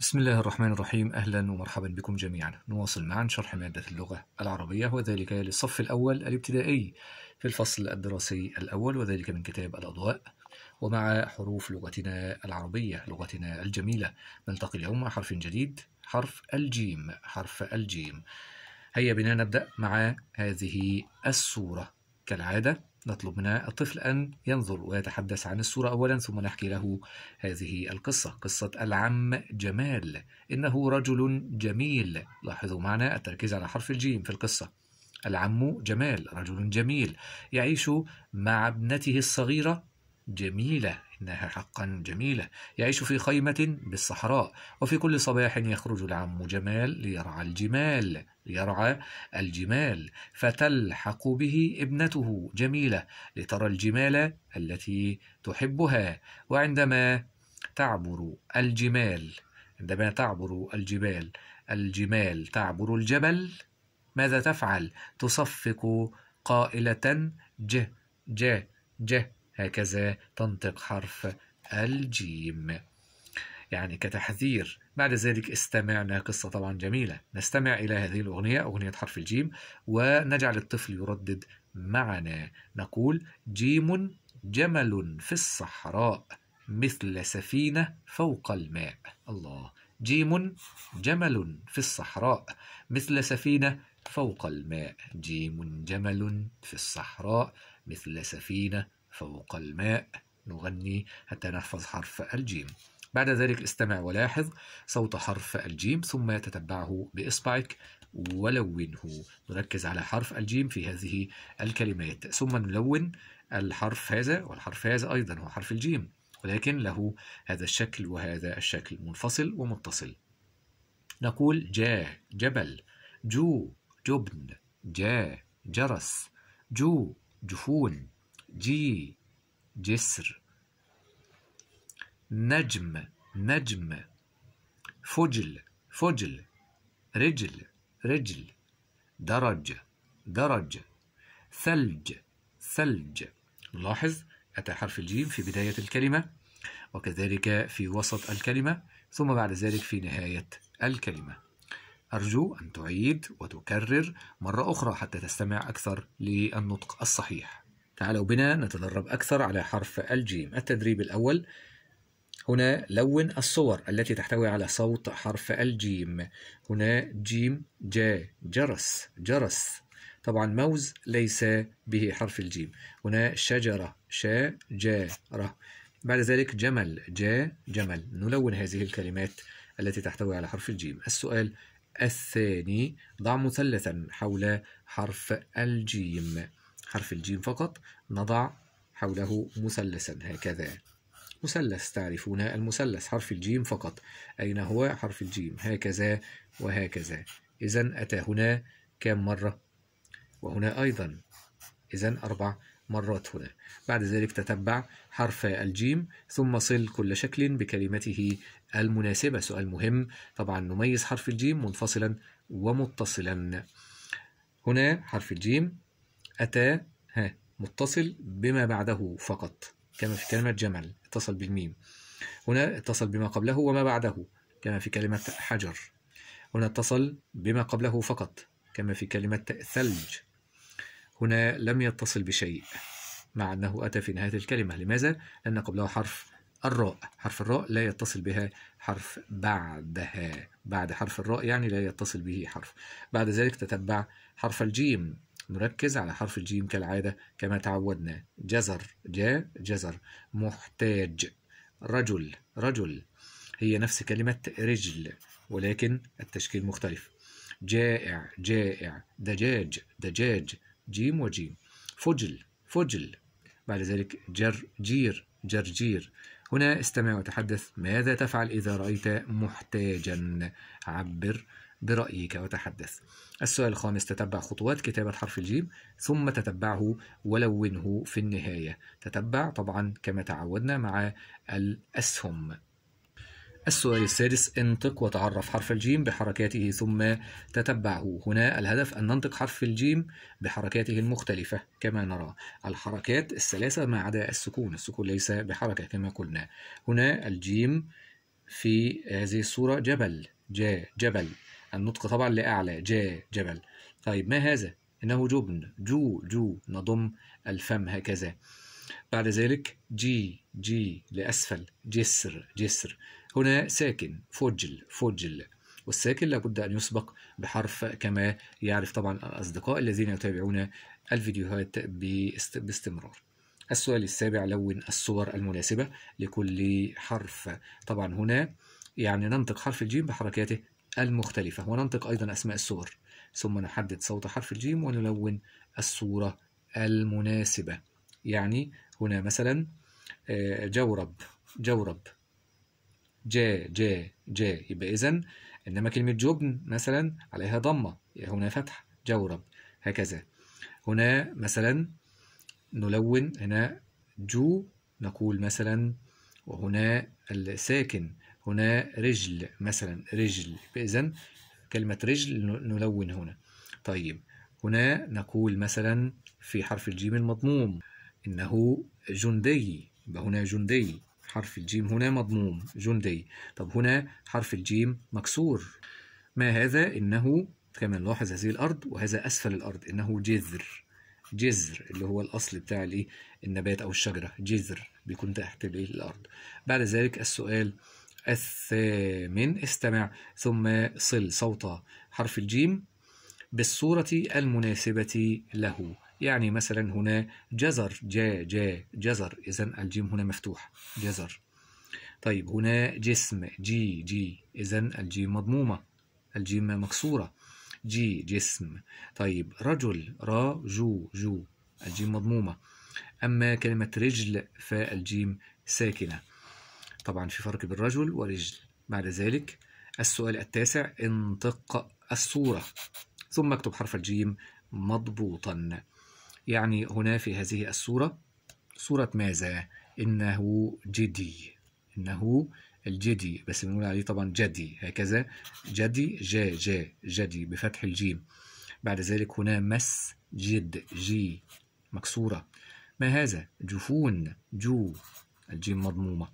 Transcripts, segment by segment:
بسم الله الرحمن الرحيم أهلا ومرحبا بكم جميعا نواصل معا شرح مادة اللغة العربية وذلك للصف الأول الابتدائي في الفصل الدراسي الأول وذلك من كتاب الأضواء ومع حروف لغتنا العربية لغتنا الجميلة نلتقي اليوم مع حرف جديد حرف الجيم حرف الجيم هيا بنا نبدأ مع هذه الصورة كالعادة نطلب من الطفل أن ينظر ويتحدث عن الصورة أولا ثم نحكي له هذه القصة قصة العم جمال إنه رجل جميل لاحظوا معنا التركيز على حرف الجيم في القصة العم جمال رجل جميل يعيش مع ابنته الصغيرة جميلة إنها حقا جميلة يعيش في خيمة بالصحراء وفي كل صباح يخرج العم جمال ليرعى الجمال ليرعى الجمال فتلحق به ابنته جميلة لترى الجمال التي تحبها وعندما تعبر الجمال عندما تعبر الجبال الجمال تعبر الجبل ماذا تفعل تصفق قائلة ج ج ج هكذا تنطق حرف الجيم يعني كتحذير بعد ذلك استمعنا قصة طبعا جميلة نستمع إلى هذه الأغنية أغنية حرف الجيم ونجعل الطفل يردد معنا نقول جيم جمل في الصحراء مثل سفينة فوق الماء الله جيم جمل في الصحراء مثل سفينة فوق الماء جيم جمل في الصحراء مثل سفينة فوق الماء نغني حتى نحفظ حرف الجيم بعد ذلك استمع ولاحظ صوت حرف الجيم ثم تتبعه بإصبعك ولونه نركز على حرف الجيم في هذه الكلمات ثم نلون الحرف هذا والحرف هذا أيضا هو حرف الجيم ولكن له هذا الشكل وهذا الشكل منفصل ومتصل نقول جا جبل جو جبن جا جرس جو جفون جي جسر نجم نجم فجل فجل رجل رجل درج درج ثلج ثلج نلاحظ أتى حرف الجيم في بداية الكلمة وكذلك في وسط الكلمة ثم بعد ذلك في نهاية الكلمة أرجو أن تعيد وتكرر مرة أخرى حتى تستمع أكثر للنطق الصحيح تعالوا بنا نتدرب أكثر على حرف الجيم التدريب الأول هنا لون الصور التي تحتوي على صوت حرف الجيم هنا جيم جا جرس جرس طبعا موز ليس به حرف الجيم هنا شجرة شا جا جارة بعد ذلك جمل جا جمل نلون هذه الكلمات التي تحتوي على حرف الجيم السؤال الثاني ضع مثلثا حول حرف الجيم حرف الجيم فقط نضع حوله مثلثا هكذا مثلث تعرفون المثلث حرف الجيم فقط أين هو حرف الجيم هكذا وهكذا إذا أتى هنا كم مرة وهنا أيضا إذا أربع مرات هنا بعد ذلك تتبع حرف الجيم ثم صل كل شكل بكلمته المناسبة سؤال مهم طبعا نميز حرف الجيم منفصلا ومتصلا هنا حرف الجيم أتى ها متصل بما بعده فقط كما في كلمة جمل اتصل بالميم هنا اتصل بما قبله وما بعده كما في كلمة حجر هنا اتصل بما قبله فقط كما في كلمة ثلج هنا لم يتصل بشيء مع أنه أتى في نهاية الكلمة لماذا؟ لأن قبله حرف الراء حرف الراء لا يتصل بها حرف بعدها بعد حرف الراء يعني لا يتصل به حرف بعد ذلك تتبع حرف الجيم نركز على حرف الجيم كالعادة كما تعودنا جزر جا جزر محتاج رجل رجل هي نفس كلمة رجل ولكن التشكيل مختلف جائع جائع دجاج دجاج جيم وجيم فجل فجل بعد ذلك جر جير جرجير هنا استمع وتحدث ماذا تفعل إذا رأيت محتاجا عبر برأيك وتحدث السؤال الخامس تتبع خطوات كتابة حرف الجيم ثم تتبعه ولونه في النهاية تتبع طبعا كما تعودنا مع الأسهم السؤال السادس انطق وتعرف حرف الجيم بحركاته ثم تتبعه هنا الهدف أن ننطق حرف الجيم بحركاته المختلفة كما نرى الحركات الثلاثة ما عدا السكون السكون ليس بحركة كما قلنا هنا الجيم في هذه الصورة جبل جا جبل النطق طبعا لأعلى جا جبل طيب ما هذا؟ إنه جبن جو جو نضم الفم هكذا بعد ذلك جي جي لأسفل جسر جسر هنا ساكن فجل فجل والساكن لابد أن يسبق بحرف كما يعرف طبعا الأصدقاء الذين يتابعون الفيديوهات باستمرار السؤال السابع لون الصور المناسبة لكل حرف طبعا هنا يعني ننطق حرف الجيم بحركاته المختلفة وننطق أيضا أسماء الصور ثم نحدد صوت حرف الجيم ونلون الصورة المناسبة يعني هنا مثلا آه، جورب جورب جا جا جا يبقى إذا إنما كلمة جبن مثلا عليها ضمة هنا فتح جورب هكذا هنا مثلا نلون هنا جو نقول مثلا وهنا الساكن هنا رجل مثلا رجل إذا كلمة رجل نلون هنا طيب هنا نقول مثلا في حرف الجيم المضموم إنه جندي هنا جندي حرف الجيم هنا مضموم جندي طب هنا حرف الجيم مكسور ما هذا إنه كما نلاحظ هذه الأرض وهذا أسفل الأرض إنه جذر جذر اللي هو الأصل بتاع الإيه النبات أو الشجرة جذر بيكون تحت الأرض بعد ذلك السؤال الثامن استمع ثم صل صوت حرف الجيم بالصورة المناسبة له يعني مثلا هنا جزر جا جا جزر إذا الجيم هنا مفتوح جزر طيب هنا جسم جي جي إذا الجيم مضمومة الجيم مكسورة جي جسم طيب رجل را جو جو الجيم مضمومة أما كلمة رجل فالجيم ساكنة طبعا في فرق بين رجل ورجل بعد ذلك السؤال التاسع انطق الصورة ثم اكتب حرف الجيم مضبوطا يعني هنا في هذه الصورة صورة ماذا؟ إنه جدي إنه الجدي بس بنقول عليه طبعا جدي هكذا جدي جا جا جدي بفتح الجيم بعد ذلك هنا مس جد جي مكسورة ما هذا؟ جفون جو الجيم مضمومة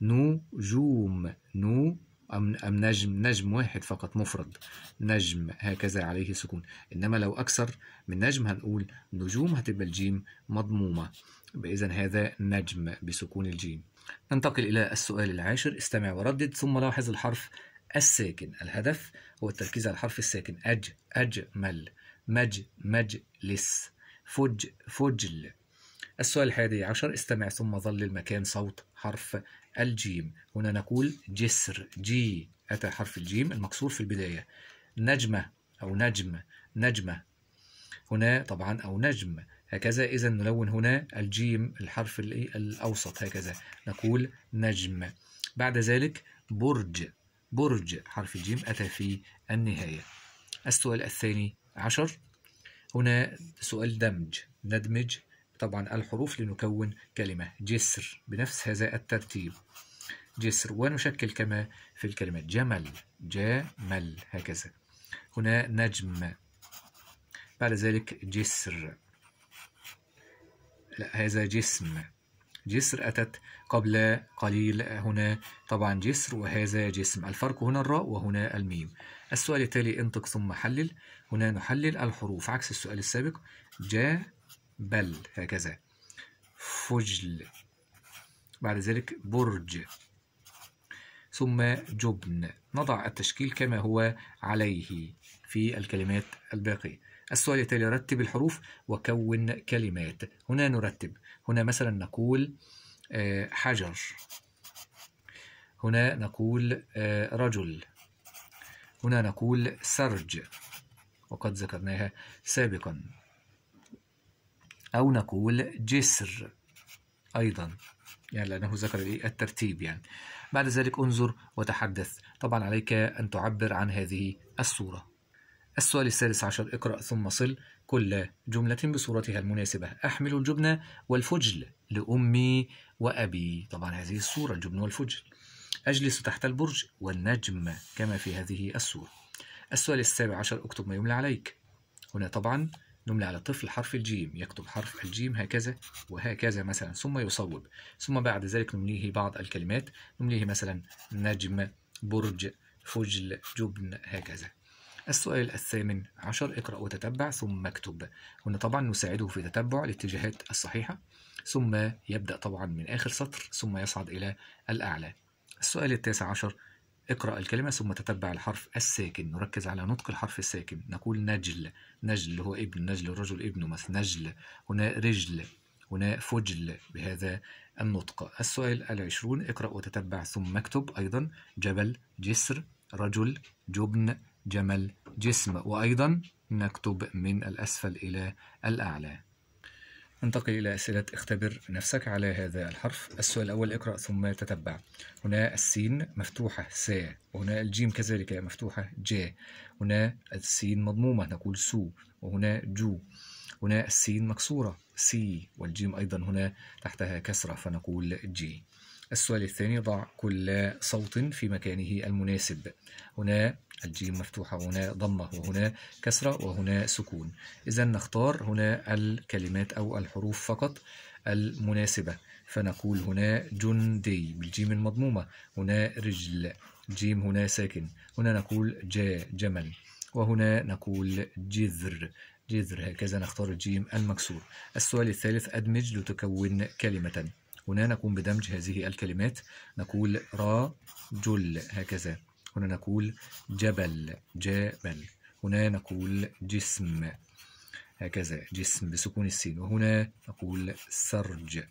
نجوم نو أم نجم نجم واحد فقط مفرد نجم هكذا عليه سكون إنما لو أكثر من نجم هنقول نجوم هتبقى الجيم مضمومة إذا هذا نجم بسكون الجيم ننتقل إلى السؤال العاشر استمع وردد ثم لاحظ الحرف الساكن الهدف هو التركيز على الحرف الساكن أج أجمل مج مجلس فج فجل السؤال الحادي عشر استمع ثم ظل المكان صوت حرف الجيم هنا نقول جسر جي أتى حرف الجيم المكسور في البداية نجمة أو نجم نجمة هنا طبعا أو نجم هكذا إذا نلون هنا الجيم الحرف إيه؟ الأوسط هكذا نقول نجم بعد ذلك برج برج حرف الجيم أتى في النهاية السؤال الثاني عشر هنا سؤال دمج ندمج طبعا الحروف لنكون كلمة جسر بنفس هذا الترتيب جسر ونشكل كما في الكلمة جمل جمل هكذا هنا نجم بعد ذلك جسر لا هذا جسم جسر أتت قبل قليل هنا طبعا جسر وهذا جسم الفرق هنا الراء وهنا الميم السؤال التالي انطق ثم حلل هنا نحلل الحروف عكس السؤال السابق جا بل هكذا فجل بعد ذلك برج ثم جبن نضع التشكيل كما هو عليه في الكلمات الباقية السؤال التالي رتب الحروف وكون كلمات هنا نرتب هنا مثلا نقول آه، حجر هنا نقول آه، رجل هنا نقول سرج وقد ذكرناها سابقا أو نقول جسر أيضا يعني لأنه ذكر لي الترتيب يعني بعد ذلك انظر وتحدث طبعا عليك أن تعبر عن هذه الصورة السؤال السادس عشر اقرأ ثم صل كل جملة بصورتها المناسبة أحمل الجبن والفجل لأمي وأبي طبعا هذه الصورة الجبن والفجل أجلس تحت البرج والنجم كما في هذه الصورة السؤال السابع عشر اكتب ما يملى عليك هنا طبعا نملي على طفل حرف الجيم يكتب حرف الجيم هكذا وهكذا مثلا ثم يصوب ثم بعد ذلك نمليه بعض الكلمات نمليه مثلا نجم برج فجل جبن هكذا السؤال الثامن عشر اقرأ وتتبع ثم اكتب هنا طبعا نساعده في تتبع الاتجاهات الصحيحة ثم يبدأ طبعا من آخر سطر ثم يصعد إلى الأعلى السؤال التاسع عشر اقرأ الكلمة ثم تتبع الحرف الساكن نركز على نطق الحرف الساكن نقول نجل نجل هو ابن نجل الرجل ابنه مثل نجل هنا رجل هنا فجل بهذا النطق السؤال العشرون اقرأ وتتبع ثم اكتب أيضا جبل جسر رجل جبن جمل جسم وأيضا نكتب من الأسفل إلى الأعلى ننتقل إلى أسئلة اختبر نفسك على هذا الحرف السؤال الأول اقرأ ثم تتبع هنا السين مفتوحة س وهنا الجيم كذلك مفتوحة ج هنا السين مضمومة نقول سو وهنا جو هنا السين مكسورة سي والجيم أيضا هنا تحتها كسرة فنقول جي السؤال الثاني ضع كل صوت في مكانه المناسب هنا الجيم مفتوحة هنا ضمة وهنا كسرة وهنا سكون إذا نختار هنا الكلمات أو الحروف فقط المناسبة فنقول هنا جندي بالجيم المضمومة هنا رجل جيم هنا ساكن هنا نقول جا جمل وهنا نقول جذر جذر هكذا نختار الجيم المكسور السؤال الثالث أدمج لتكون كلمة هنا نقوم بدمج هذه الكلمات نقول راجل هكذا هنا نقول جبل جبل هنا نقول جسم هكذا جسم بسكون السين وهنا نقول سرج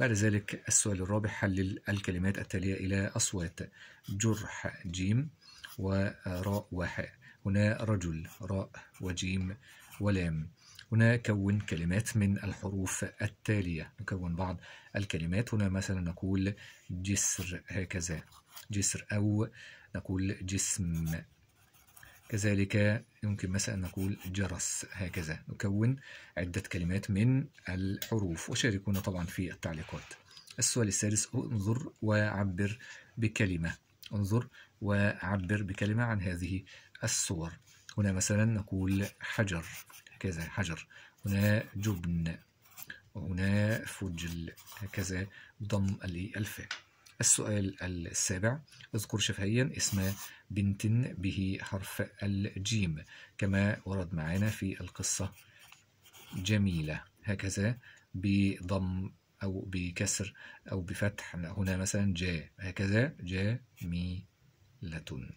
بعد ذلك السؤال الرابع حلل الكلمات التالية إلى أصوات جرح جيم وراء وحاء هنا رجل راء وجيم ولام هنا كون كلمات من الحروف التالية نكون بعض الكلمات هنا مثلا نقول جسر هكذا جسر أو نقول جسم كذلك يمكن مثلا نقول جرس هكذا نكون عدة كلمات من الحروف وشاركونا طبعا في التعليقات السؤال السادس انظر وعبر بكلمة انظر وعبر بكلمة عن هذه الصور هنا مثلا نقول حجر هكذا حجر هنا جبن وهنا فجل هكذا ضم الفاء السؤال السابع اذكر شفهيا اسم بنت به حرف الجيم كما ورد معنا في القصة جميلة هكذا بضم أو بكسر أو بفتح هنا مثلا جاء هكذا جميلة